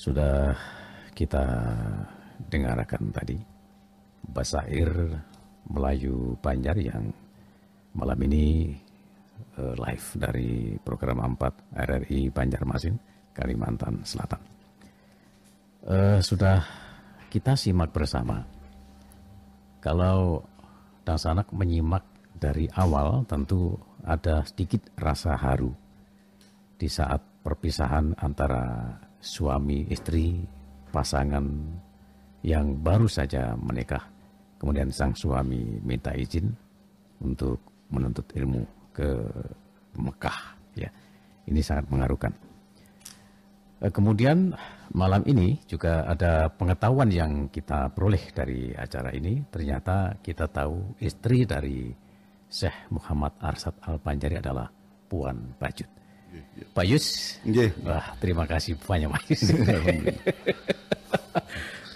Sudah kita dengarkan tadi basair Melayu Banjar yang malam ini eh, live dari program 4 RRI Banjarmasin, Kalimantan Selatan. Uh, sudah kita simak bersama. Kalau Dasanak menyimak dari awal tentu ada sedikit rasa haru di saat perpisahan antara suami istri pasangan yang baru saja menikah. Kemudian sang suami minta izin untuk menuntut ilmu ke Mekah. Ya, ini sangat mengharukan. Eh, kemudian malam ini juga ada pengetahuan yang kita peroleh dari acara ini. Ternyata kita tahu istri dari Syekh Muhammad Arsad Al Panjari adalah Puan Bajut. Pak Yus. Yeah. Wah, terima kasih banyak Pak Yus.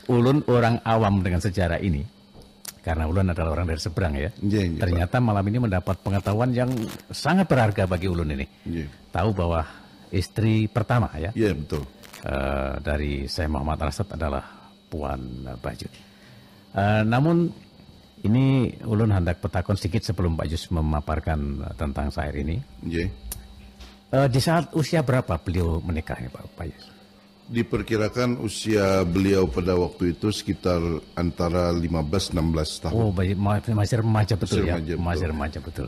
ulun orang awam dengan sejarah ini karena Ulun adalah orang dari seberang ya. yeah, Ternyata Pak. malam ini mendapat pengetahuan yang sangat berharga bagi Ulun ini. Yeah. Tahu bahwa istri pertama ya. Iya, betul. Uh, dari saya Muhammad Rasad adalah Puan Bajud. Uh, eh, namun ini ulun hendak petakon sedikit sebelum Pak Yus memaparkan tentang syair ini. Yeah. Uh, di saat usia berapa beliau menikah ya Pak Yus? Diperkirakan usia beliau pada waktu itu sekitar antara 15-16 tahun. Oh, baik, masih remaja betul masih ya. Remaja betul. remaja betul.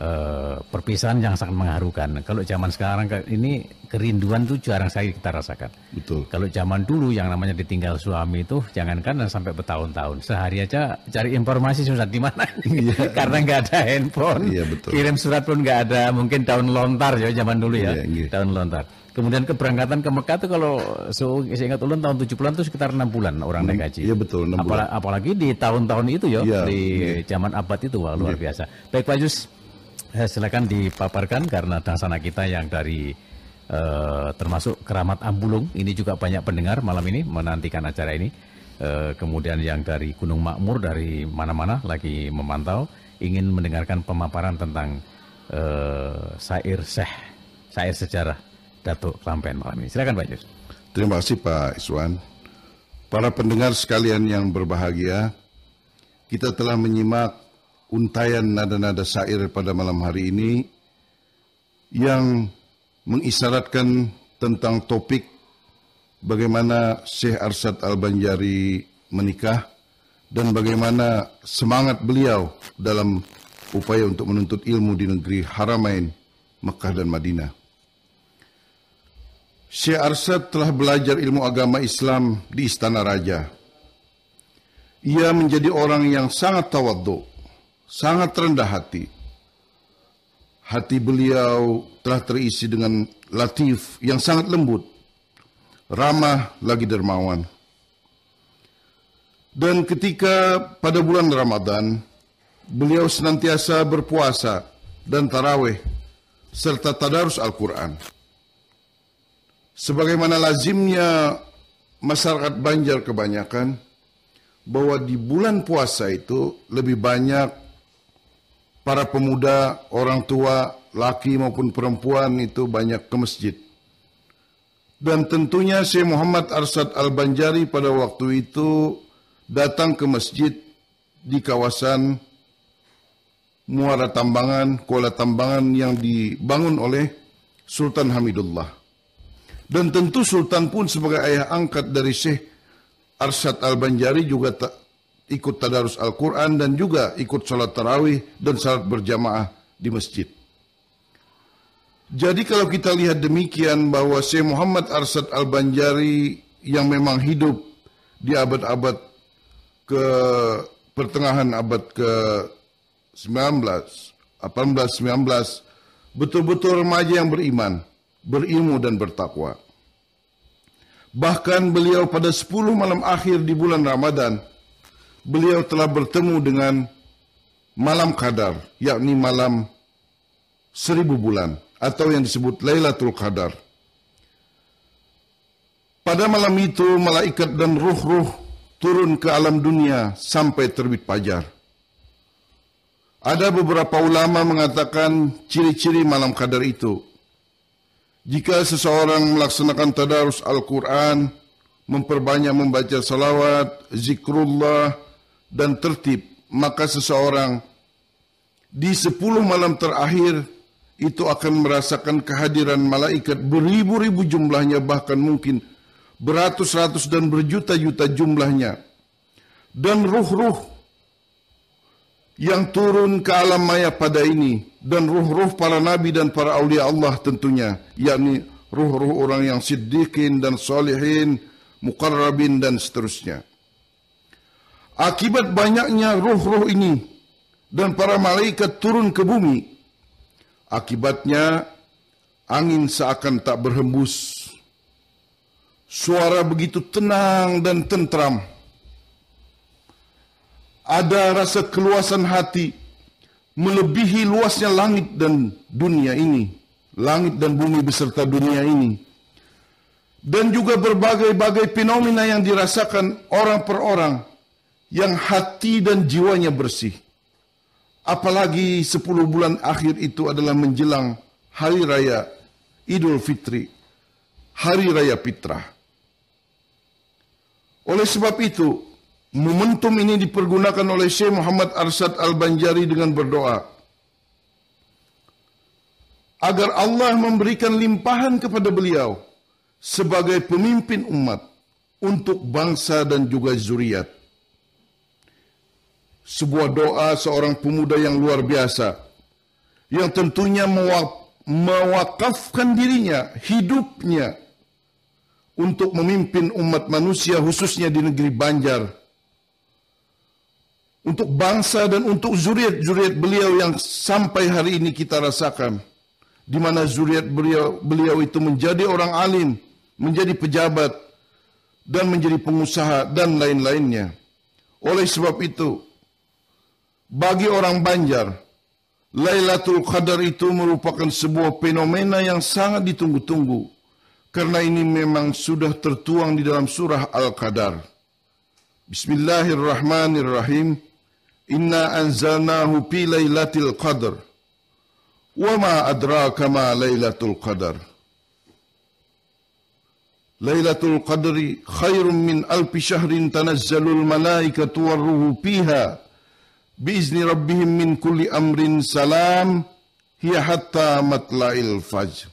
Eh, perpisahan yang sangat mengharukan. Kalau zaman sekarang ini kerinduan tuh jarang sekali kita rasakan. Betul. Kalau zaman dulu yang namanya ditinggal suami itu jangankan sampai bertahun-tahun. Sehari aja cari informasi susah di mana. Iya. Karena nggak ada handphone. Iya, betul. Kirim surat pun nggak ada. Mungkin tahun lontar ya zaman dulu ya. Iya, iya. lontar. Kemudian keberangkatan ke Mekah itu kalau so, saya ingat ulun tahun 70 bulan itu sekitar 6 bulan orang naik haji. Iya betul, 6 bulan. Apalagi, di tahun-tahun itu ya, ya di iya. zaman abad itu wah, luar iya. biasa. Baik Pak Yus, Eh, silakan dipaparkan karena dasana kita yang dari eh, termasuk keramat Ambulung ini juga banyak pendengar malam ini menantikan acara ini. Eh, kemudian yang dari Gunung Makmur dari mana-mana lagi memantau ingin mendengarkan pemaparan tentang eh, sair seh, sair sejarah Datuk Klampen malam ini. Silakan Pak Yus. Terima kasih Pak Iswan. Para pendengar sekalian yang berbahagia, kita telah menyimak untayan nada-nada syair pada malam hari ini yang mengisyaratkan tentang topik bagaimana Syekh Arsyad Al-Banjari menikah dan bagaimana semangat beliau dalam upaya untuk menuntut ilmu di negeri Haramain, Mekah dan Madinah. Syekh Arsyad telah belajar ilmu agama Islam di Istana Raja. Ia menjadi orang yang sangat tawadhu sangat rendah hati. Hati beliau telah terisi dengan latif yang sangat lembut, ramah lagi dermawan. Dan ketika pada bulan Ramadan, beliau senantiasa berpuasa dan taraweh serta tadarus Al-Quran. Sebagaimana lazimnya masyarakat Banjar kebanyakan, bahwa di bulan puasa itu lebih banyak para pemuda, orang tua, laki maupun perempuan itu banyak ke masjid. Dan tentunya Syekh Muhammad Arsad Al-Banjari pada waktu itu datang ke masjid di kawasan Muara Tambangan, Kuala Tambangan yang dibangun oleh Sultan Hamidullah. Dan tentu Sultan pun sebagai ayah angkat dari Syekh Arsad Al-Banjari juga ikut tadarus Al-Quran dan juga ikut sholat tarawih dan sholat berjamaah di masjid. Jadi kalau kita lihat demikian bahwa Syekh Muhammad Arsad Al-Banjari yang memang hidup di abad-abad ke pertengahan abad ke 19, 18, 19 betul-betul remaja yang beriman, berilmu dan bertakwa. Bahkan beliau pada 10 malam akhir di bulan Ramadan beliau telah bertemu dengan malam kader, yakni malam seribu bulan atau yang disebut Lailatul Qadar. Pada malam itu malaikat dan ruh-ruh turun ke alam dunia sampai terbit fajar. Ada beberapa ulama mengatakan ciri-ciri malam kader itu. Jika seseorang melaksanakan tadarus Al-Quran, memperbanyak membaca salawat, zikrullah, dan tertib, maka seseorang di sepuluh malam terakhir itu akan merasakan kehadiran malaikat beribu-ribu jumlahnya bahkan mungkin beratus-ratus dan berjuta-juta jumlahnya. Dan ruh-ruh yang turun ke alam maya pada ini dan ruh-ruh para nabi dan para aulia Allah tentunya yakni ruh-ruh orang yang siddiqin dan salihin, mukarrabin dan seterusnya. Akibat banyaknya ruh-ruh ini dan para malaikat turun ke bumi, akibatnya angin seakan tak berhembus. Suara begitu tenang dan tentram. Ada rasa keluasan hati melebihi luasnya langit dan dunia ini. Langit dan bumi beserta dunia ini. Dan juga berbagai-bagai fenomena yang dirasakan orang per orang yang hati dan jiwanya bersih. Apalagi 10 bulan akhir itu adalah menjelang hari raya Idul Fitri, hari raya fitrah. Oleh sebab itu, momentum ini dipergunakan oleh Syekh Muhammad Arsad Al-Banjari dengan berdoa agar Allah memberikan limpahan kepada beliau sebagai pemimpin umat untuk bangsa dan juga zuriat sebuah doa seorang pemuda yang luar biasa yang tentunya mewakafkan dirinya, hidupnya untuk memimpin umat manusia khususnya di negeri Banjar. Untuk bangsa dan untuk zuriat-zuriat beliau yang sampai hari ini kita rasakan. Di mana zuriat beliau, beliau itu menjadi orang alim, menjadi pejabat, dan menjadi pengusaha dan lain-lainnya. Oleh sebab itu, bagi orang Banjar, Lailatul Qadar itu merupakan sebuah fenomena yang sangat ditunggu-tunggu karena ini memang sudah tertuang di dalam surah Al-Qadar. Bismillahirrahmanirrahim. Inna anzalnahu fi lailatul qadar. Wa ma adraka ma lailatul qadar. Lailatul qadri khairum min alfi syahrin tanazzalul malaikatu warruhu fiha biizni rabbihim min kulli amrin salam hiya hatta matla'il fajr.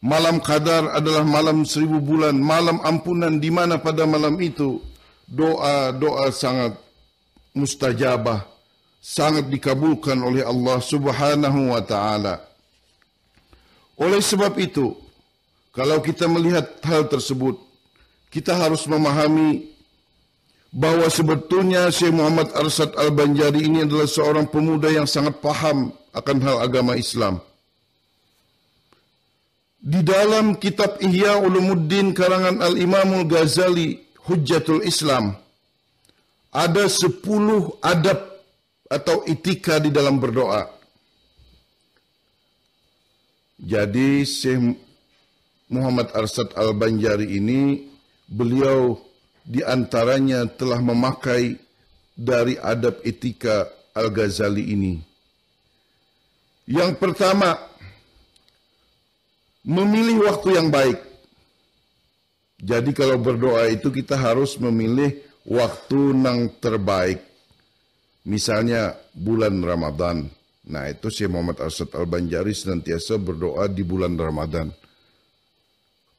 Malam Qadar adalah malam seribu bulan, malam ampunan di mana pada malam itu doa-doa sangat mustajabah, sangat dikabulkan oleh Allah Subhanahu wa taala. Oleh sebab itu, kalau kita melihat hal tersebut, kita harus memahami bahwa sebetulnya Syekh Muhammad Arsad Al-Banjari ini adalah seorang pemuda yang sangat paham akan hal agama Islam. Di dalam kitab Ihya Ulumuddin karangan Al-Imamul Ghazali Hujjatul Islam ada sepuluh adab atau etika di dalam berdoa. Jadi Syekh Muhammad Arsad Al-Banjari ini beliau di antaranya telah memakai dari adab etika Al-Ghazali ini. Yang pertama, memilih waktu yang baik. Jadi kalau berdoa itu kita harus memilih waktu yang terbaik. Misalnya bulan Ramadan. Nah itu Syekh Muhammad Arsad Al-Banjari senantiasa berdoa di bulan Ramadan.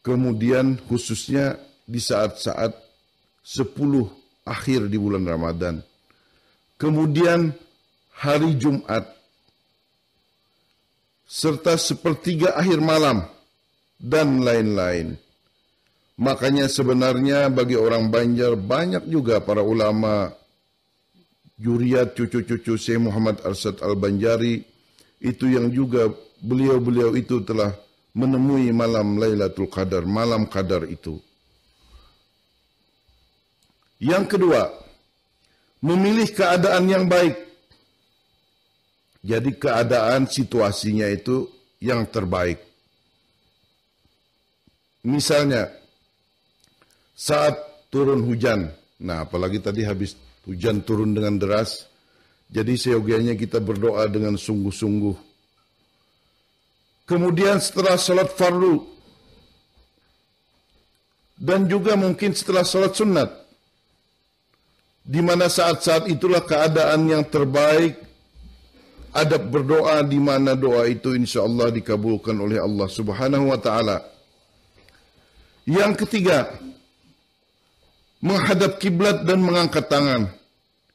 Kemudian khususnya di saat-saat 10 akhir di bulan Ramadan. Kemudian hari Jumat serta sepertiga akhir malam dan lain-lain. Makanya sebenarnya bagi orang Banjar banyak juga para ulama juriat cucu-cucu Syekh Muhammad Arsad Al-Banjari itu yang juga beliau-beliau itu telah menemui malam Lailatul Qadar, malam Qadar itu. Yang kedua, memilih keadaan yang baik. Jadi keadaan situasinya itu yang terbaik. Misalnya, saat turun hujan, nah apalagi tadi habis hujan turun dengan deras, jadi seyogianya kita berdoa dengan sungguh-sungguh. Kemudian setelah sholat fardu, dan juga mungkin setelah sholat sunat, di mana saat-saat itulah keadaan yang terbaik adab berdoa di mana doa itu insya Allah dikabulkan oleh Allah Subhanahu wa taala. Yang ketiga, menghadap kiblat dan mengangkat tangan.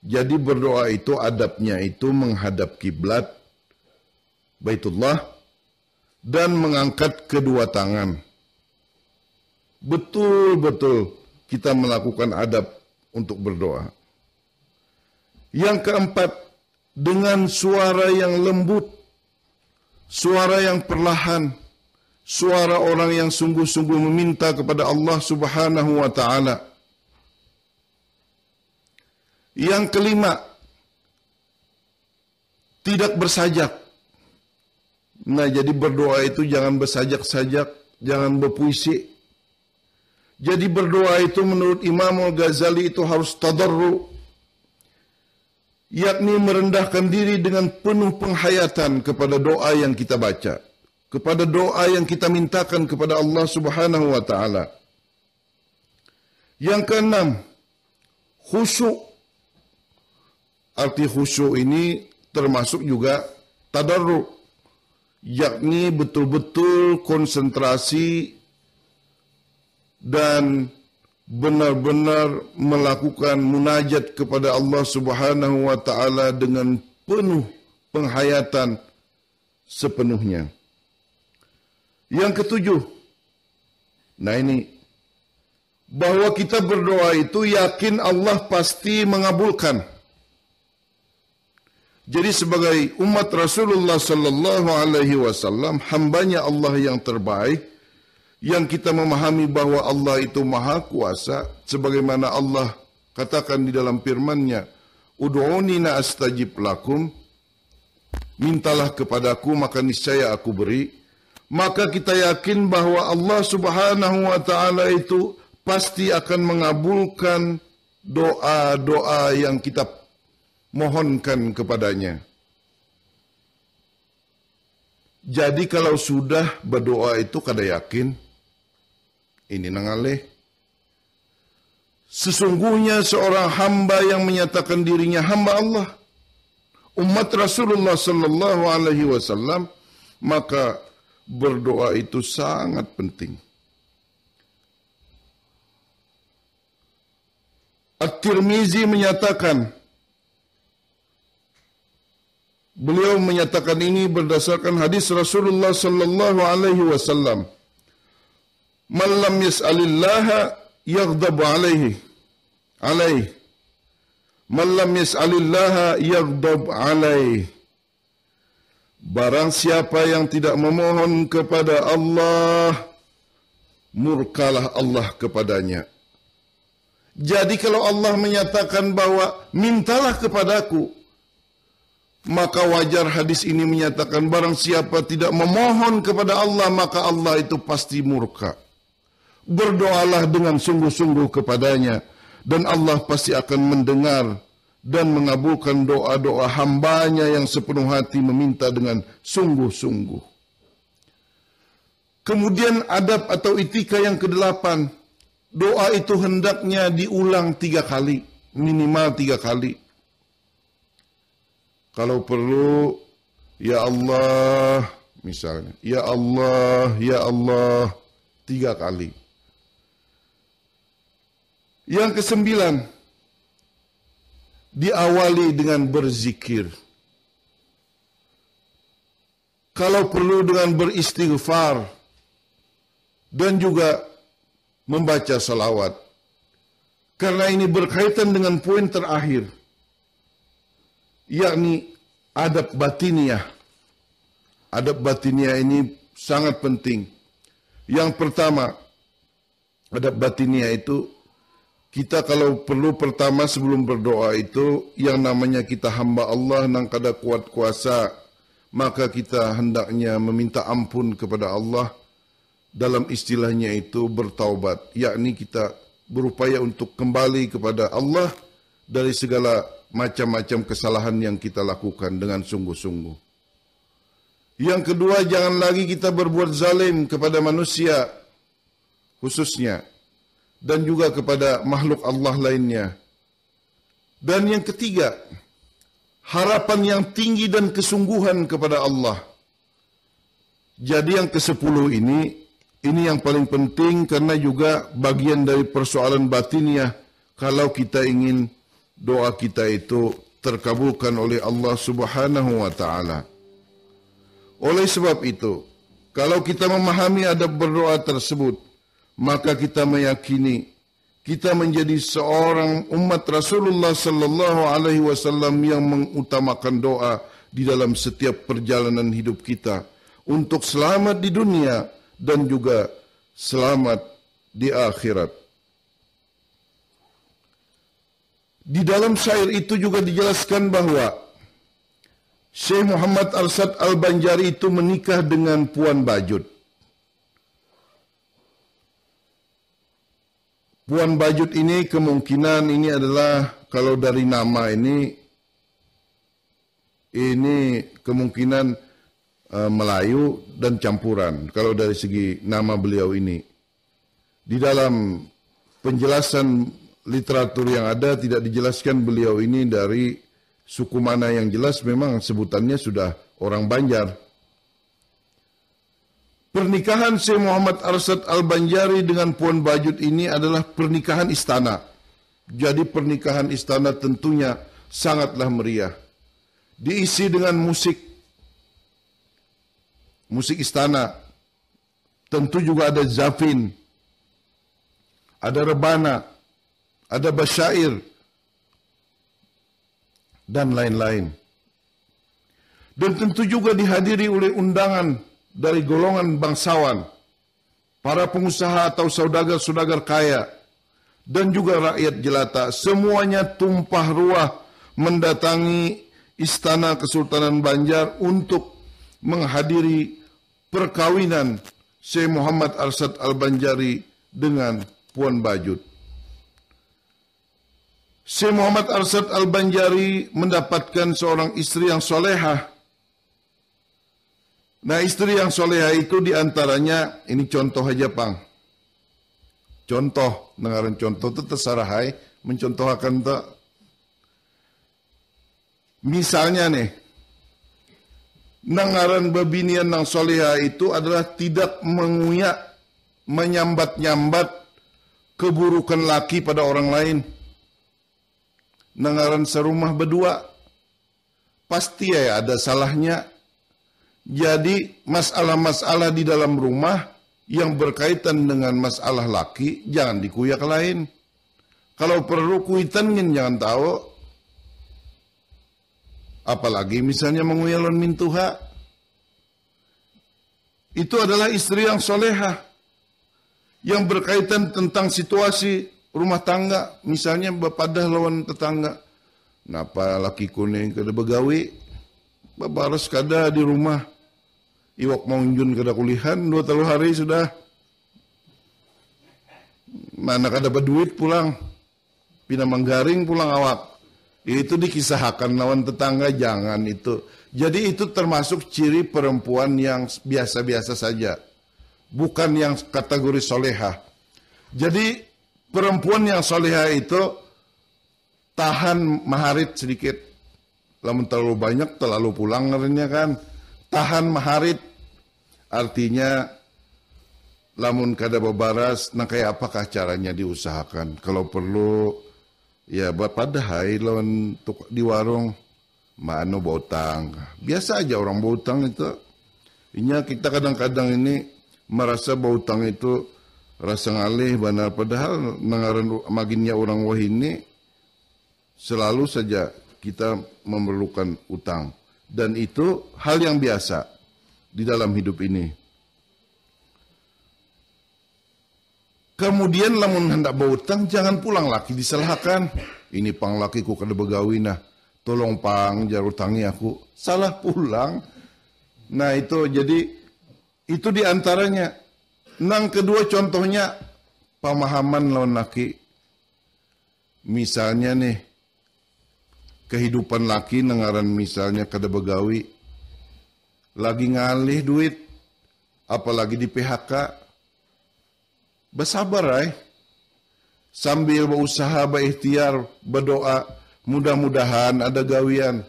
Jadi berdoa itu adabnya itu menghadap kiblat Baitullah dan mengangkat kedua tangan. Betul-betul kita melakukan adab untuk berdoa. Yang keempat, dengan suara yang lembut, suara yang perlahan, suara orang yang sungguh-sungguh meminta kepada Allah Subhanahu wa taala. Yang kelima, tidak bersajak. Nah, jadi berdoa itu jangan bersajak-sajak, jangan berpuisi. Jadi berdoa itu menurut Imam Al-Ghazali itu harus tadarru, yakni merendahkan diri dengan penuh penghayatan kepada doa yang kita baca kepada doa yang kita mintakan kepada Allah Subhanahu wa taala yang keenam khusyuk arti khusyuk ini termasuk juga tadarruk yakni betul-betul konsentrasi dan benar-benar melakukan munajat kepada Allah Subhanahu wa taala dengan penuh penghayatan sepenuhnya. Yang ketujuh. Nah ini bahwa kita berdoa itu yakin Allah pasti mengabulkan. Jadi sebagai umat Rasulullah sallallahu alaihi wasallam, hambanya Allah yang terbaik, yang kita memahami bahwa Allah itu maha kuasa sebagaimana Allah katakan di dalam firman-Nya ud'uni astajib lakum mintalah kepadaku maka niscaya aku beri maka kita yakin bahwa Allah Subhanahu wa taala itu pasti akan mengabulkan doa-doa yang kita mohonkan kepadanya. Jadi kalau sudah berdoa itu kada yakin, ini nangaleh. Sesungguhnya seorang hamba yang menyatakan dirinya hamba Allah. Umat Rasulullah sallallahu alaihi wasallam maka berdoa itu sangat penting. At-Tirmizi menyatakan Beliau menyatakan ini berdasarkan hadis Rasulullah sallallahu alaihi wasallam. Man lam yas'alillaha yaghdabu alaihi. Alaihi. Man lam yas'alillaha yaghdab alaih. Barang siapa yang tidak memohon kepada Allah, murkalah Allah kepadanya. Jadi kalau Allah menyatakan bahwa mintalah kepadaku, maka wajar hadis ini menyatakan barang siapa tidak memohon kepada Allah, maka Allah itu pasti murka berdoalah dengan sungguh-sungguh kepadanya dan Allah pasti akan mendengar dan mengabulkan doa-doa hambanya yang sepenuh hati meminta dengan sungguh-sungguh. Kemudian adab atau etika yang kedelapan, doa itu hendaknya diulang tiga kali, minimal tiga kali. Kalau perlu, ya Allah, misalnya, ya Allah, ya Allah, tiga kali. Yang kesembilan, diawali dengan berzikir. Kalau perlu dengan beristighfar dan juga membaca salawat. Karena ini berkaitan dengan poin terakhir, yakni adab batiniah. Adab batiniah ini sangat penting. Yang pertama, adab batiniah itu kita kalau perlu pertama sebelum berdoa itu yang namanya kita hamba Allah nang kada kuat kuasa maka kita hendaknya meminta ampun kepada Allah dalam istilahnya itu bertaubat yakni kita berupaya untuk kembali kepada Allah dari segala macam-macam kesalahan yang kita lakukan dengan sungguh-sungguh. Yang kedua, jangan lagi kita berbuat zalim kepada manusia, khususnya dan juga kepada makhluk Allah lainnya. Dan yang ketiga, harapan yang tinggi dan kesungguhan kepada Allah. Jadi yang kesepuluh ini, ini yang paling penting karena juga bagian dari persoalan batinnya kalau kita ingin doa kita itu terkabulkan oleh Allah Subhanahu wa taala. Oleh sebab itu, kalau kita memahami adab berdoa tersebut, maka kita meyakini kita menjadi seorang umat Rasulullah sallallahu alaihi wasallam yang mengutamakan doa di dalam setiap perjalanan hidup kita untuk selamat di dunia dan juga selamat di akhirat. Di dalam syair itu juga dijelaskan bahwa Syekh Muhammad Al-Sad Al-Banjari itu menikah dengan Puan Bajud. Puan Bajut ini kemungkinan ini adalah kalau dari nama ini ini kemungkinan uh, Melayu dan campuran kalau dari segi nama beliau ini di dalam penjelasan literatur yang ada tidak dijelaskan beliau ini dari suku mana yang jelas memang sebutannya sudah orang Banjar Pernikahan Syekh Muhammad Arsad Al-Banjari dengan Puan Bajut ini adalah pernikahan istana. Jadi pernikahan istana tentunya sangatlah meriah. Diisi dengan musik. Musik istana. Tentu juga ada zafin. Ada rebana. Ada basyair. Dan lain-lain. Dan tentu juga dihadiri oleh undangan dari golongan bangsawan, para pengusaha atau saudagar-saudagar kaya, dan juga rakyat jelata, semuanya tumpah ruah mendatangi istana Kesultanan Banjar untuk menghadiri perkawinan Syekh Muhammad Arsad Al-Banjari dengan Puan Bajud. Syekh Muhammad Arsad Al-Banjari mendapatkan seorang istri yang solehah Nah istri yang soleha itu diantaranya, ini contoh aja pang. Contoh, dengaran contoh itu terserah mencontohkan tak. Misalnya nih, dengaran bebinian yang soleha itu adalah tidak menguyak, menyambat-nyambat keburukan laki pada orang lain. Dengaran serumah berdua, pasti ya ada salahnya jadi masalah-masalah di dalam rumah yang berkaitan dengan masalah laki jangan dikuyak lain. Kalau perlu kuitanin jangan tahu. Apalagi misalnya menguyalon mintuha. Itu adalah istri yang soleha Yang berkaitan tentang situasi rumah tangga. Misalnya bapadah lawan tetangga. Napa laki kuning kada begawi. Bapak harus kada di rumah iwak mongjun kada kulihan dua telu hari sudah mana kada dapat duit pulang pina manggaring pulang awak itu dikisahkan lawan tetangga jangan itu jadi itu termasuk ciri perempuan yang biasa-biasa saja bukan yang kategori soleha, jadi perempuan yang soleha itu tahan maharit sedikit lamun terlalu banyak terlalu pulang ngerinya kan tahan maharit artinya lamun kada babaras nah kayak apakah caranya diusahakan kalau perlu ya padahai lawan untuk di warung mana anu bautang biasa aja orang bautang itu inya kita kadang-kadang ini merasa bautang itu rasa ngalih benar padahal nangaran maginnya orang wah ini selalu saja kita memerlukan utang dan itu hal yang biasa di dalam hidup ini. Kemudian lamun hendak berutang jangan pulang laki disalahkan. Ini pang laki ku kada nah, Tolong pang jarutangi aku. Salah pulang. Nah itu jadi itu diantaranya. Nang kedua contohnya pemahaman lawan laki. Misalnya nih kehidupan laki nengaran misalnya kada begawi lagi ngalih duit apalagi di PHK bersabar ay eh. sambil berusaha berikhtiar berdoa mudah-mudahan ada gawian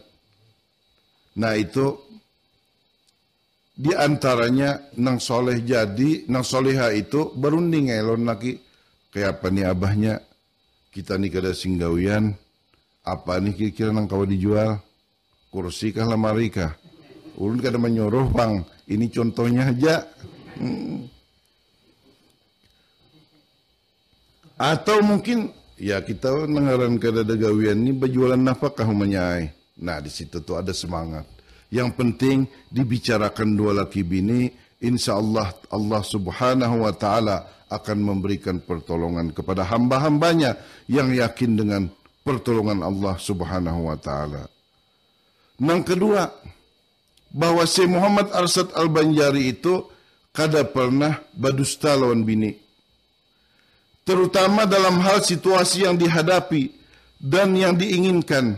nah itu di antaranya nang soleh jadi nang soleha itu berunding elon eh, laki kayak apa nih abahnya kita nih kada singgawian apa nih kira-kira nang kau dijual kursi kah lemari kah ulun kada menyuruh bang ini contohnya aja hmm. atau mungkin ya kita mengaran kada ada ini berjualan nafkah umumnya nah di situ tuh ada semangat yang penting dibicarakan dua laki bini insya Allah Allah subhanahu wa ta'ala akan memberikan pertolongan kepada hamba-hambanya yang yakin dengan pertolongan Allah Subhanahu wa taala. Yang kedua, bahwa si Muhammad Arsad Al-Banjari itu kada pernah badusta lawan bini. Terutama dalam hal situasi yang dihadapi dan yang diinginkan.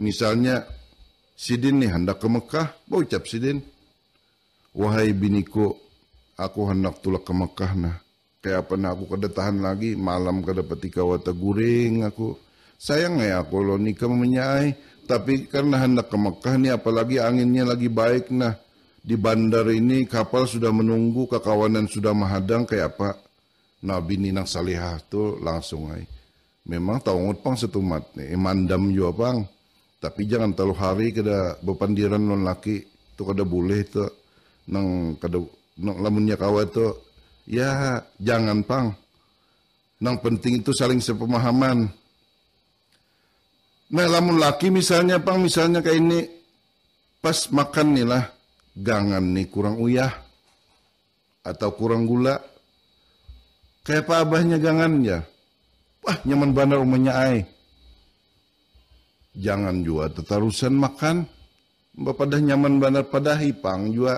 Misalnya, Sidin nih hendak ke Mekah, ucap Sidin, Wahai biniku, aku hendak tulak ke Mekah nah. Kayak apa nah aku kedatahan lagi, malam kada pati kawata guring aku. Sayang ya kalau nikah menyai, tapi karena hendak ke Mekah nih apalagi anginnya lagi baik nah. Di bandar ini kapal sudah menunggu, kekawanan sudah menghadang kayak apa. Nabi Ninang Salihah tuh langsung ay. Memang tahu ngutpang setumat nih, mandam juga pang. Tapi jangan terlalu hari kada bepandiran non laki, itu kada boleh tuh. Nang kada, nang lamunnya kawa tuh, ya jangan pang. Nang penting itu saling sepemahaman. Nah, lamun laki misalnya, pang misalnya kayak ini pas makan nih lah, gangan nih kurang uyah atau kurang gula. Kayak apa abahnya ya Wah, nyaman banar rumahnya ai. Jangan jua tetarusan makan. Bapak dah nyaman banar pada hipang jua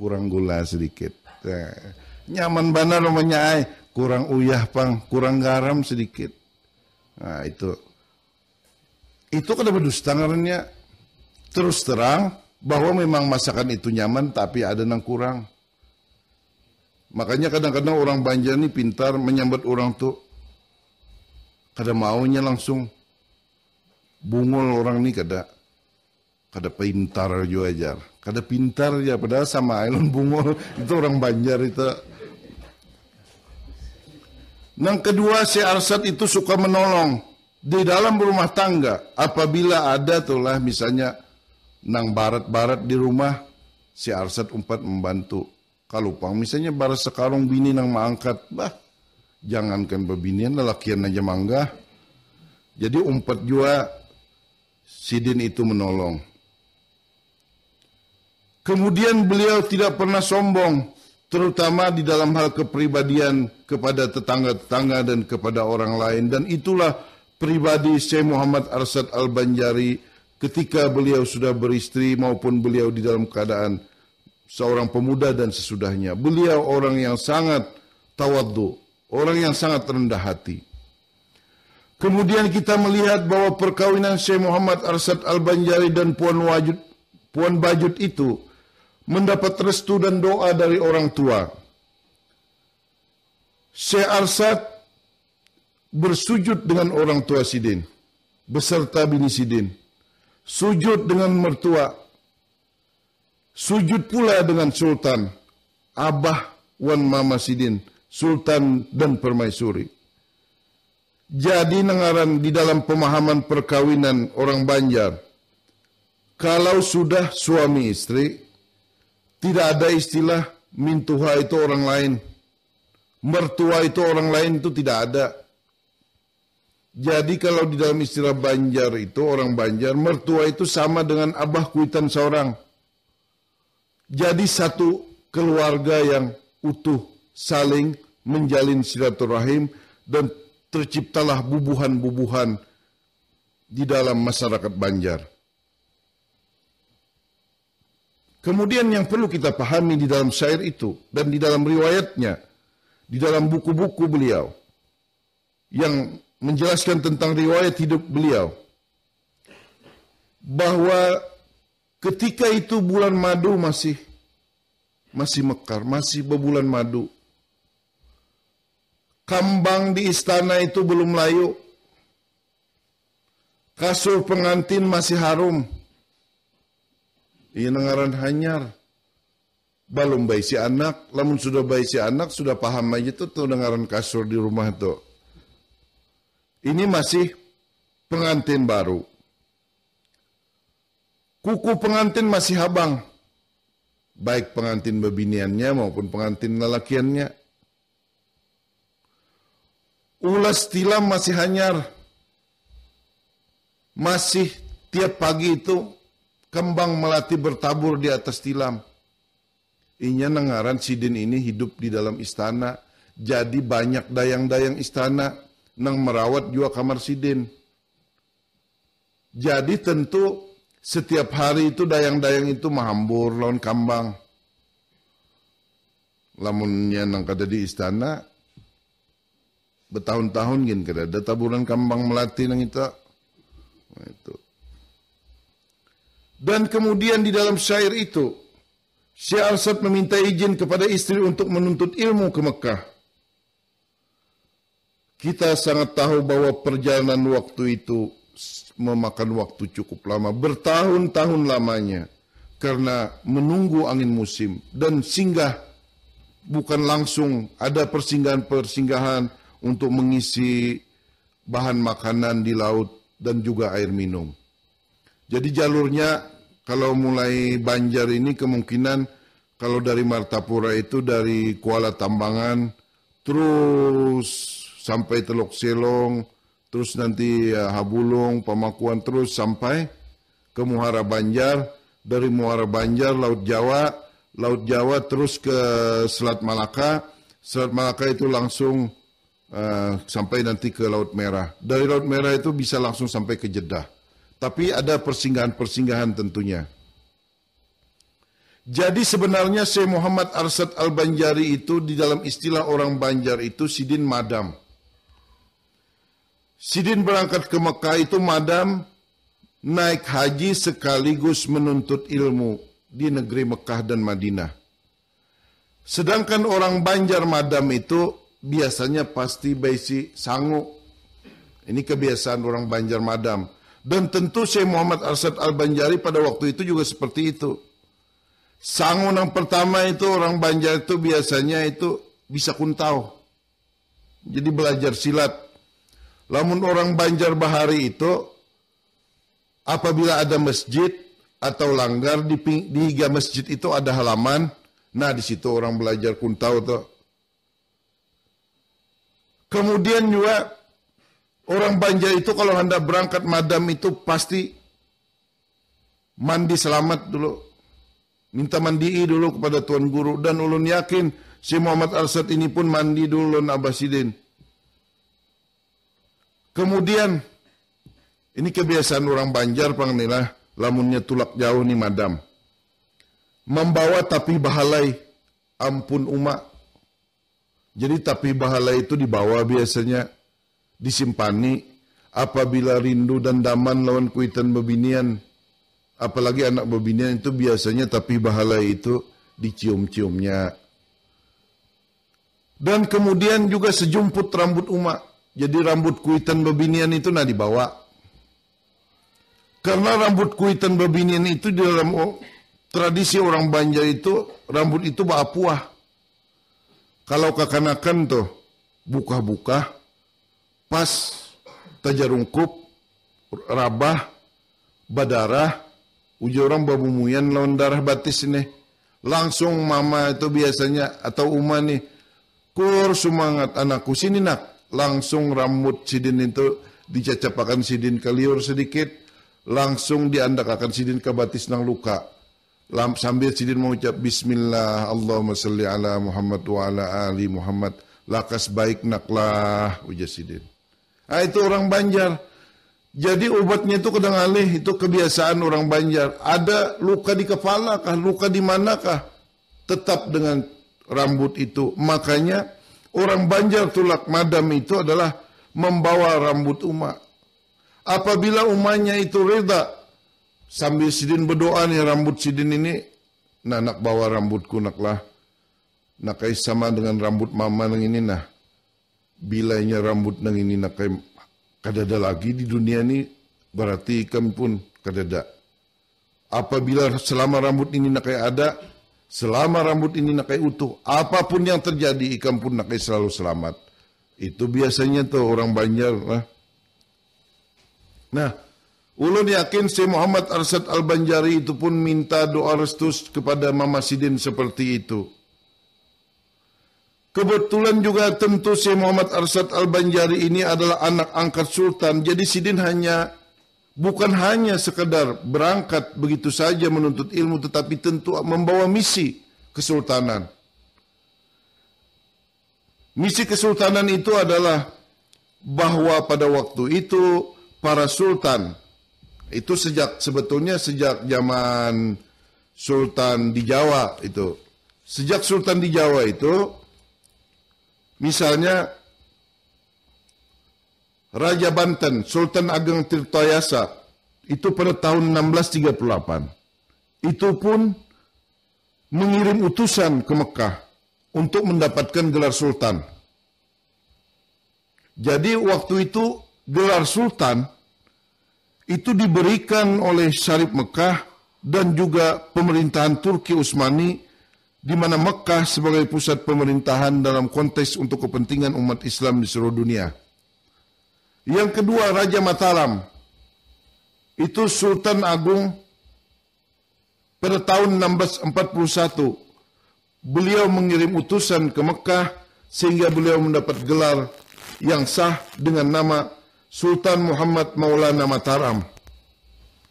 kurang gula sedikit. Eh, nyaman banar rumahnya ai, kurang uyah pang, kurang garam sedikit. Nah, itu itu kan dusta ngarannya terus terang bahwa memang masakan itu nyaman tapi ada yang kurang. Makanya kadang-kadang orang Banjar ini pintar menyambut orang tuh. kadang maunya langsung bungul orang ini kada kada pintar juga ajar. Kada pintar ya padahal sama Elon bungul itu orang Banjar itu. Yang kedua si Arsat itu suka menolong di dalam rumah tangga apabila ada tulah misalnya nang barat-barat di rumah si Arsad umpat membantu kalupang misalnya barat sekarang bini nang mengangkat bah jangankan bebinian lelakian aja mangga jadi umpat juga sidin itu menolong kemudian beliau tidak pernah sombong terutama di dalam hal kepribadian kepada tetangga-tetangga dan kepada orang lain dan itulah pribadi Syekh Muhammad Arsad Al-Banjari ketika beliau sudah beristri maupun beliau di dalam keadaan seorang pemuda dan sesudahnya. Beliau orang yang sangat tawaddu, orang yang sangat rendah hati. Kemudian kita melihat bahwa perkawinan Syekh Muhammad Arsad Al-Banjari dan Puan Wajud, Puan Bajud itu mendapat restu dan doa dari orang tua. Syekh Arsad bersujud dengan orang tua Sidin beserta bini Sidin. Sujud dengan mertua. Sujud pula dengan sultan. Abah wan mama Sidin, sultan dan permaisuri. Jadi nengaran di dalam pemahaman perkawinan orang Banjar. Kalau sudah suami istri, tidak ada istilah mintuha itu orang lain. Mertua itu orang lain itu tidak ada jadi kalau di dalam istilah Banjar itu orang Banjar mertua itu sama dengan abah kuitan seorang. Jadi satu keluarga yang utuh saling menjalin silaturahim dan terciptalah bubuhan-bubuhan di dalam masyarakat Banjar. Kemudian yang perlu kita pahami di dalam syair itu dan di dalam riwayatnya, di dalam buku-buku beliau yang menjelaskan tentang riwayat hidup beliau bahwa ketika itu bulan madu masih masih mekar, masih berbulan madu. Kambang di istana itu belum layu. Kasur pengantin masih harum. ini iya, nengaran hanyar. Belum bayi si anak, namun sudah bayi si anak, sudah paham aja itu tuh dengaran kasur di rumah tuh. Ini masih pengantin baru. Kuku pengantin masih habang. Baik pengantin bebiniannya maupun pengantin lelakiannya. Ulas tilam masih hanyar. Masih tiap pagi itu kembang melati bertabur di atas tilam. Inya nengaran Sidin ini hidup di dalam istana. Jadi banyak dayang-dayang istana nang merawat jua kamar sidin. Jadi tentu setiap hari itu dayang-dayang itu mahambur lawan kambang. Lamunnya nang kada di istana bertahun-tahun gin kada ada taburan kambang melati nang kita, Nah, itu. Dan kemudian di dalam syair itu Syekh Arsad meminta izin kepada istri untuk menuntut ilmu ke Mekah. Kita sangat tahu bahwa perjalanan waktu itu memakan waktu cukup lama, bertahun-tahun lamanya, karena menunggu angin musim dan singgah bukan langsung ada persinggahan-persinggahan untuk mengisi bahan makanan di laut dan juga air minum. Jadi jalurnya kalau mulai Banjar ini kemungkinan kalau dari Martapura itu dari Kuala Tambangan terus sampai Teluk Selong, terus nanti ya, Habulung, Pamakuan terus sampai ke Muara Banjar, dari Muara Banjar Laut Jawa, Laut Jawa terus ke Selat Malaka, Selat Malaka itu langsung uh, sampai nanti ke Laut Merah. Dari Laut Merah itu bisa langsung sampai ke Jeddah. Tapi ada persinggahan-persinggahan tentunya. Jadi sebenarnya Syekh Muhammad Arsad Al-Banjari itu di dalam istilah orang Banjar itu Sidin Madam. Sidin berangkat ke Mekah itu madam naik haji sekaligus menuntut ilmu di negeri Mekah dan Madinah. Sedangkan orang Banjar madam itu biasanya pasti baisi sangu. Ini kebiasaan orang Banjar madam. Dan tentu Syekh Muhammad Arsad Al-Banjari pada waktu itu juga seperti itu. Sangu yang pertama itu orang Banjar itu biasanya itu bisa kuntau. Jadi belajar silat Lamun orang Banjar Bahari itu apabila ada masjid atau langgar di, di tiga masjid itu ada halaman. Nah di situ orang belajar kuntau tuh. Kemudian juga orang Banjar itu kalau hendak berangkat madam itu pasti mandi selamat dulu. Minta mandi dulu kepada Tuan Guru. Dan ulun yakin si Muhammad Arsad ini pun mandi dulu Abbasidin. Abbasidin. Kemudian ini kebiasaan orang Banjar pangnilah lamunnya tulak jauh nih madam. Membawa tapi bahalai ampun umat. Jadi tapi bahalai itu dibawa biasanya disimpani apabila rindu dan daman lawan kuitan bebinian. Apalagi anak bebinian itu biasanya tapi bahalai itu dicium-ciumnya. Dan kemudian juga sejumput rambut umat jadi rambut kuitan bebinian itu nah dibawa. Karena rambut kuitan bebinian itu di dalam tradisi orang Banjar itu rambut itu puah Kalau kekanakan tuh buka-buka pas tajarungkup rabah badarah uji orang babumuyan lawan darah batis ini langsung mama itu biasanya atau uma nih kur semangat anakku sini nak langsung rambut sidin itu dicacapakan sidin ke liur sedikit, langsung diandakakan sidin ke batis nang luka. Lam, sambil sidin mengucap bismillah, Allahumma salli ala Muhammad wa ala ali Muhammad, lakas baik naklah, ujar sidin. Nah, itu orang Banjar. Jadi obatnya itu kadang alih, itu kebiasaan orang Banjar. Ada luka di kepala kah, luka di manakah? Tetap dengan rambut itu. Makanya orang Banjar tulak madam itu adalah membawa rambut umat. Apabila umatnya itu reda, sambil sidin berdoa nih rambut sidin ini, nah nak bawa rambutku naklah, nakai sama dengan rambut mama nang ini nah, bilainya rambut nang ini nakai kadada lagi di dunia ini berarti ikan pun kadada. Apabila selama rambut ini nakai ada, Selama rambut ini nakai utuh, apapun yang terjadi ikan pun nakai selalu selamat. Itu biasanya tuh orang Banjar lah. Nah, ulun yakin si Muhammad Arsad Al-Banjari itu pun minta doa restu kepada Mama Sidin seperti itu. Kebetulan juga tentu si Muhammad Arsad Al-Banjari ini adalah anak angkat Sultan. Jadi Sidin hanya bukan hanya sekedar berangkat begitu saja menuntut ilmu tetapi tentu membawa misi kesultanan. Misi kesultanan itu adalah bahwa pada waktu itu para sultan itu sejak sebetulnya sejak zaman sultan di Jawa itu. Sejak sultan di Jawa itu misalnya Raja Banten, Sultan Ageng Tirtayasa, itu pada tahun 1638. Itu pun mengirim utusan ke Mekah untuk mendapatkan gelar sultan. Jadi waktu itu gelar sultan itu diberikan oleh Syarif Mekah dan juga pemerintahan Turki Utsmani di mana Mekah sebagai pusat pemerintahan dalam konteks untuk kepentingan umat Islam di seluruh dunia. Yang kedua Raja Mataram. Itu Sultan Agung pada tahun 1641. Beliau mengirim utusan ke Mekah sehingga beliau mendapat gelar yang sah dengan nama Sultan Muhammad Maulana Mataram.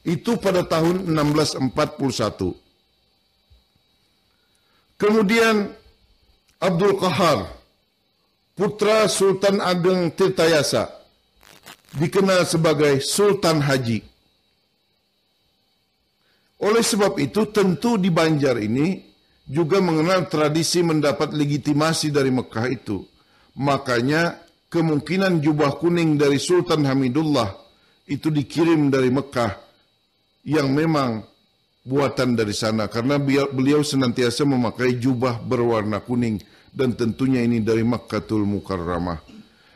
Itu pada tahun 1641. Kemudian Abdul Qahar, putra Sultan Ageng Tirtayasa, dikenal sebagai Sultan Haji. Oleh sebab itu tentu di Banjar ini juga mengenal tradisi mendapat legitimasi dari Mekah itu. Makanya kemungkinan jubah kuning dari Sultan Hamidullah itu dikirim dari Mekah yang memang buatan dari sana karena beliau senantiasa memakai jubah berwarna kuning dan tentunya ini dari Makkahul Mukarramah.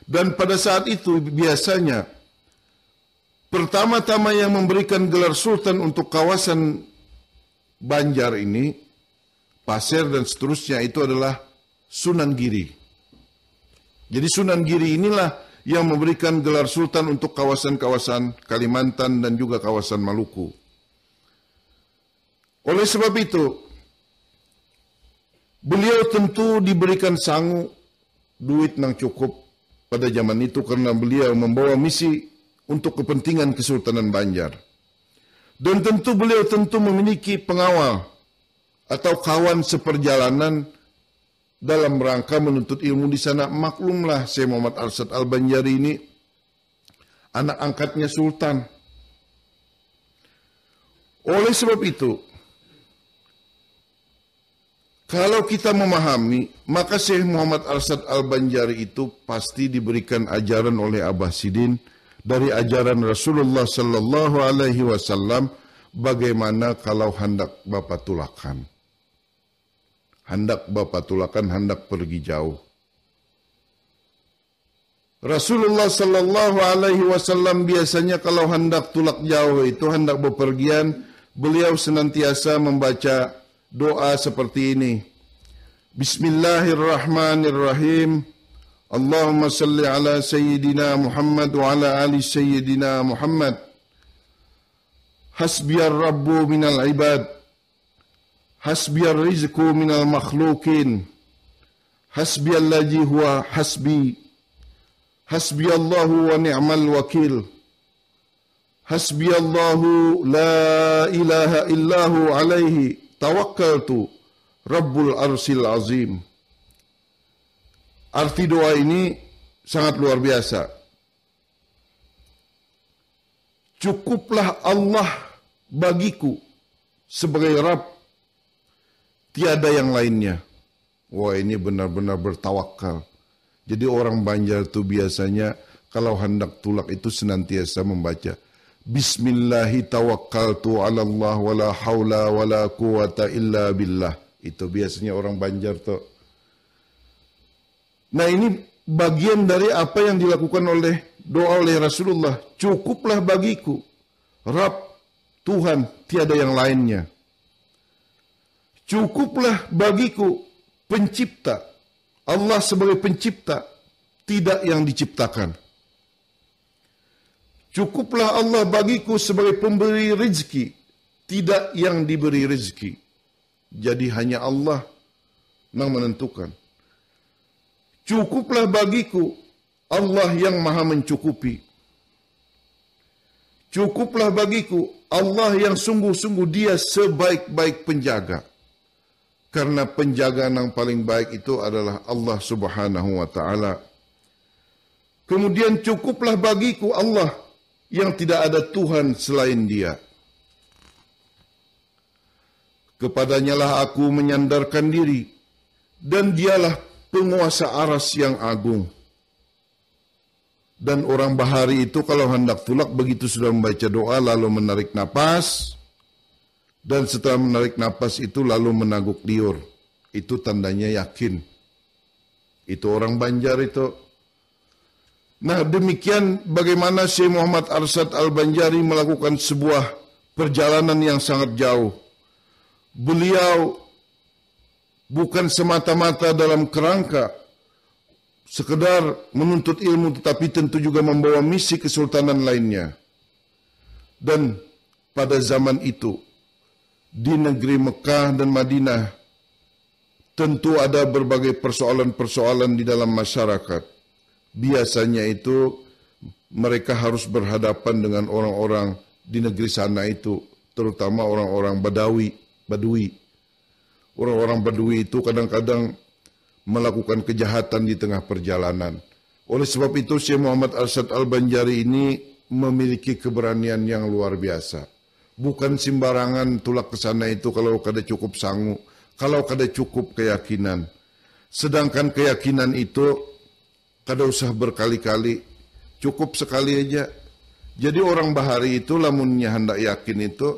Dan pada saat itu biasanya pertama-tama yang memberikan gelar sultan untuk kawasan Banjar ini, Pasir dan seterusnya itu adalah Sunan Giri. Jadi Sunan Giri inilah yang memberikan gelar sultan untuk kawasan-kawasan Kalimantan dan juga kawasan Maluku. Oleh sebab itu, beliau tentu diberikan sangu duit yang cukup pada zaman itu karena beliau membawa misi untuk kepentingan Kesultanan Banjar. Dan tentu beliau tentu memiliki pengawal atau kawan seperjalanan dalam rangka menuntut ilmu di sana. Maklumlah saya Muhammad Arsad Al-Banjari ini anak angkatnya Sultan. Oleh sebab itu, kalau kita memahami, maka Syekh Muhammad al Al-Banjari itu pasti diberikan ajaran oleh Abah Sidin dari ajaran Rasulullah Sallallahu Alaihi Wasallam bagaimana kalau hendak Bapak tulakan. Hendak Bapak tulakan, hendak pergi jauh. Rasulullah Sallallahu Alaihi Wasallam biasanya kalau hendak tulak jauh itu hendak bepergian, beliau senantiasa membaca doa seperti ini. Bismillahirrahmanirrahim. Allahumma salli ala Sayyidina Muhammad wa ala ali Sayyidina Muhammad. Hasbiyar Rabbu minal ibad. Hasbiyar rizku minal makhlukin. Hasbiyal ladhi huwa hasbi. Hasbiyallahu wa ni'mal wakil. Hasbiyallahu la ilaha illahu alaihi. tawakkaltu Rabbul Arsil Azim. Arti doa ini sangat luar biasa. Cukuplah Allah bagiku sebagai Rabb. Tiada yang lainnya. Wah ini benar-benar bertawakal. Jadi orang Banjar itu biasanya kalau hendak tulak itu senantiasa membaca Bismillahi tawakkaltu ala Allah wa la hawla wa la quwata illa Itu biasanya orang Banjar tuh. Nah ini bagian dari apa yang dilakukan oleh doa oleh Rasulullah. Cukuplah bagiku. Rab, Tuhan, tiada yang lainnya. Cukuplah bagiku pencipta. Allah sebagai pencipta, tidak yang diciptakan. Cukuplah Allah bagiku sebagai pemberi rezeki, tidak yang diberi rezeki. Jadi hanya Allah yang menentukan. Cukuplah bagiku Allah yang maha mencukupi. Cukuplah bagiku Allah yang sungguh-sungguh dia sebaik-baik penjaga. Karena penjagaan yang paling baik itu adalah Allah subhanahu wa ta'ala. Kemudian cukuplah bagiku Allah yang tidak ada Tuhan selain dia. Kepadanyalah aku menyandarkan diri, dan dialah penguasa aras yang agung. Dan orang bahari itu kalau hendak tulak begitu sudah membaca doa lalu menarik napas. Dan setelah menarik napas itu lalu menaguk liur. Itu tandanya yakin. Itu orang banjar itu. Nah demikian bagaimana Syekh Muhammad Arsad Al-Banjari melakukan sebuah perjalanan yang sangat jauh. Beliau bukan semata-mata dalam kerangka sekedar menuntut ilmu tetapi tentu juga membawa misi kesultanan lainnya. Dan pada zaman itu di negeri Mekah dan Madinah tentu ada berbagai persoalan-persoalan di dalam masyarakat biasanya itu mereka harus berhadapan dengan orang-orang di negeri sana itu, terutama orang-orang Badawi, Badui. Orang-orang Badui itu kadang-kadang melakukan kejahatan di tengah perjalanan. Oleh sebab itu Syekh Muhammad Arsad Al-Banjari ini memiliki keberanian yang luar biasa. Bukan sembarangan tulak ke sana itu kalau kada cukup sanggup, kalau kada cukup keyakinan. Sedangkan keyakinan itu Kada usah berkali-kali, cukup sekali aja. Jadi orang bahari itu lamunnya hendak yakin itu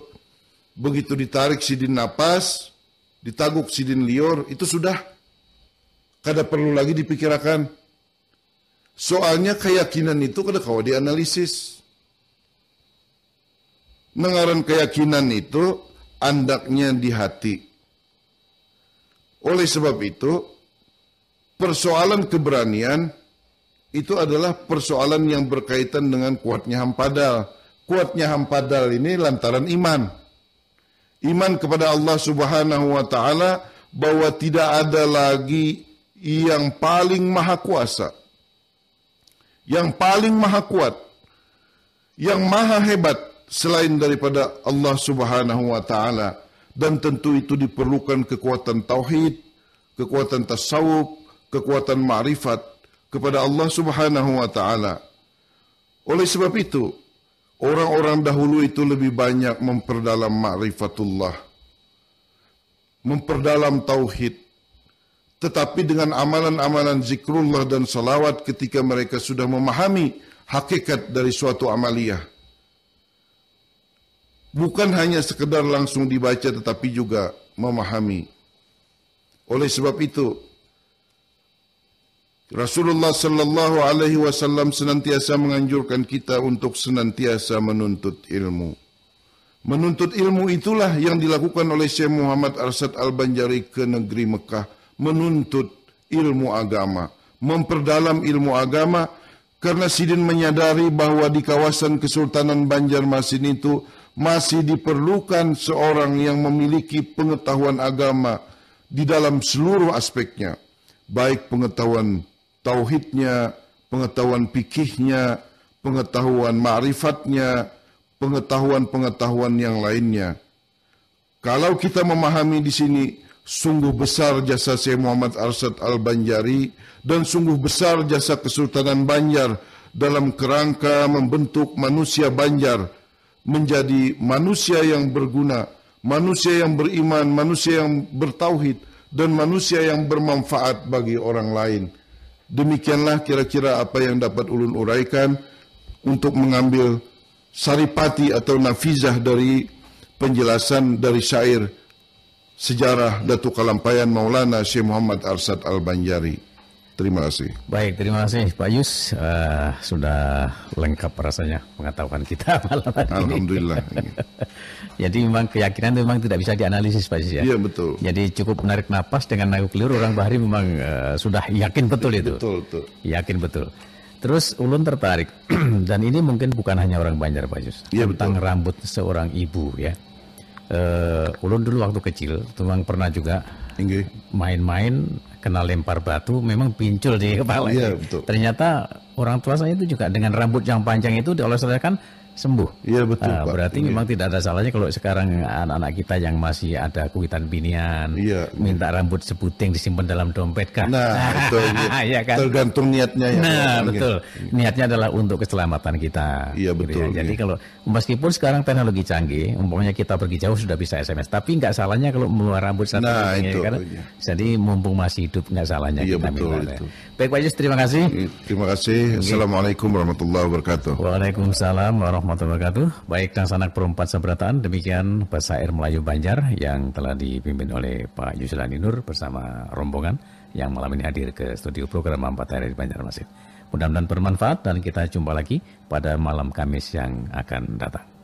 begitu ditarik sidin napas, ditaguk sidin liur, itu sudah. Kada perlu lagi dipikirkan. Soalnya keyakinan itu kada kawa dianalisis. Nengaran keyakinan itu andaknya di hati. Oleh sebab itu, persoalan keberanian itu adalah persoalan yang berkaitan dengan kuatnya hampadal. Kuatnya hampadal ini lantaran iman. Iman kepada Allah Subhanahu wa taala bahwa tidak ada lagi yang paling maha kuasa. Yang paling maha kuat. Yang maha hebat selain daripada Allah Subhanahu wa taala dan tentu itu diperlukan kekuatan tauhid, kekuatan tasawuf, kekuatan ma'rifat kepada Allah Subhanahu wa taala. Oleh sebab itu, orang-orang dahulu itu lebih banyak memperdalam ma'rifatullah, memperdalam tauhid, tetapi dengan amalan-amalan zikrullah dan salawat ketika mereka sudah memahami hakikat dari suatu amaliyah. Bukan hanya sekedar langsung dibaca tetapi juga memahami. Oleh sebab itu, Rasulullah sallallahu alaihi wasallam senantiasa menganjurkan kita untuk senantiasa menuntut ilmu. Menuntut ilmu itulah yang dilakukan oleh Syekh Muhammad Arsad Al-Banjari ke negeri Mekah, menuntut ilmu agama, memperdalam ilmu agama karena Sidin menyadari bahwa di kawasan Kesultanan Banjarmasin itu masih diperlukan seorang yang memiliki pengetahuan agama di dalam seluruh aspeknya, baik pengetahuan tauhidnya, pengetahuan pikihnya, pengetahuan ma'rifatnya, pengetahuan-pengetahuan yang lainnya. Kalau kita memahami di sini, sungguh besar jasa Syekh Muhammad Arsad Al-Banjari dan sungguh besar jasa Kesultanan Banjar dalam kerangka membentuk manusia Banjar menjadi manusia yang berguna, manusia yang beriman, manusia yang bertauhid dan manusia yang bermanfaat bagi orang lain. Demikianlah kira-kira apa yang dapat ulun uraikan untuk mengambil saripati atau nafizah dari penjelasan dari syair sejarah Datuk Kalampayan Maulana Syekh Muhammad Arsad Al-Banjari. Terima kasih. Baik, terima kasih Pak Yus. Uh, sudah lengkap rasanya pengetahuan kita malam hari ini. Alhamdulillah. Jadi memang keyakinan itu memang tidak bisa dianalisis Pak Sis ya. Iya betul. Jadi cukup menarik nafas dengan naik keliru orang Bahari memang uh, sudah yakin betul itu. Betul betul. Yakin betul. Terus ulun tertarik dan ini mungkin bukan hanya orang Banjar Pak Yus Iya tentang betul. rambut seorang ibu ya. Uh, ulun dulu waktu kecil memang pernah juga main-main kena lempar batu memang pincul di kepala. Iya betul. Ternyata orang tua saya itu juga dengan rambut yang panjang itu diolah saya sembuh. Iya betul. Nah, Pak. Berarti iya. memang tidak ada salahnya kalau sekarang anak-anak kita yang masih ada kuitan binian, iya. minta rambut seputing disimpan dalam dompet kan. Nah, betul. ya kan? Tergantung niatnya ya. Nah, betul. Iya. Niatnya adalah untuk keselamatan kita. Iya betul. Gitu ya. Jadi iya. kalau meskipun sekarang teknologi canggih, umpamanya kita pergi jauh sudah bisa SMS, tapi nggak salahnya kalau meluar rambut satu nah, itu, ya, kan? Iya. Jadi mumpung masih hidup nggak salahnya iya, kita betul, minta, ya. itu. Ya. Baik Pak Yus, terima kasih. Iya, terima kasih. Assalamualaikum warahmatullahi wabarakatuh. Waalaikumsalam warahmatullahi warahmatullahi wabarakatuh. Baik anak perempat seberataan, demikian bahasa air Melayu Banjar yang telah dipimpin oleh Pak Yusrani Nur bersama rombongan yang malam ini hadir ke studio program Empat Air di Banjarmasin. Mudah-mudahan bermanfaat dan kita jumpa lagi pada malam Kamis yang akan datang.